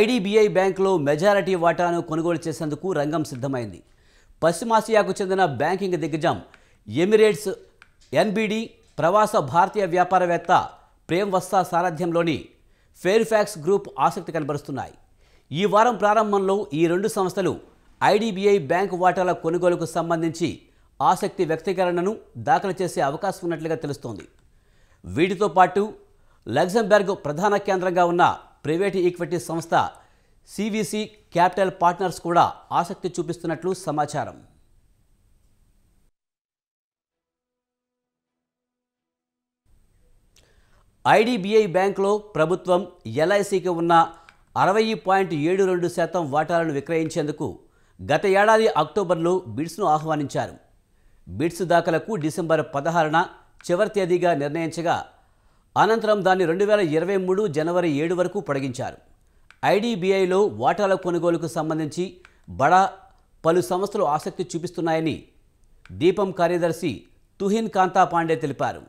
IDBI బ్యాంకులో majority వాటాను కొనుగోలు చేసేందుకు రంగం సిద్ధమైంది పశ్చిమాసియాకు చెందిన బ్యాంకింగ్ దిగ్గజం ఎమిరేట్స్ ఎన్బిడి ప్రవాస భారతీయ వ్యాపారవేత్త ప్రేమ్ వస్తా సారథ్యంలోని ఫెయిర్ఫ్యాక్స్ గ్రూప్ ఆసక్తి కనబరుస్తున్నాయి ఈ వారం ప్రారంభంలో ఈ రెండు సంస్థలు ఐడిబిఐ బ్యాంకు వాటాల కొనుగోలుకు సంబంధించి ఆసక్తి వ్యక్తీకరణను దాఖలు చేసే అవకాశం ఉన్నట్లుగా తెలుస్తోంది వీటితో పాటు లగ్జంబర్గ్ ప్రధాన కేంద్రంగా ఉన్న ప్రైవేటు ఈక్విటీ సంస్థ సివిసి క్యాపిటల్ పార్ట్నర్స్ కూడా ఆసక్తి చూపిస్తున్నట్లు సమాచారం ఐడిబిఐ బ్యాంకులో ప్రభుత్వం ఎల్ఐసికి ఉన్న అరవై పాయింట్ ఏడు రెండు శాతం వాటాలను విక్రయించేందుకు గత ఏడాది అక్టోబర్లో బిడ్స్ను ఆహ్వానించారు బిడ్స్ దాఖలకు డిసెంబర్ పదహారున చివరి తేదీగా నిర్ణయించగా అనంతరం దాన్ని రెండు వేల ఇరవై మూడు జనవరి ఏడు వరకు పొడిగించారు ఐడీబీఐలో వాటాల కొనుగోలుకు సంబంధించి బడా పలు సంస్థలు ఆసక్తి చూపిస్తున్నాయని దీపం కార్యదర్శి తుహిన్ కాంతా పాండే తెలిపారు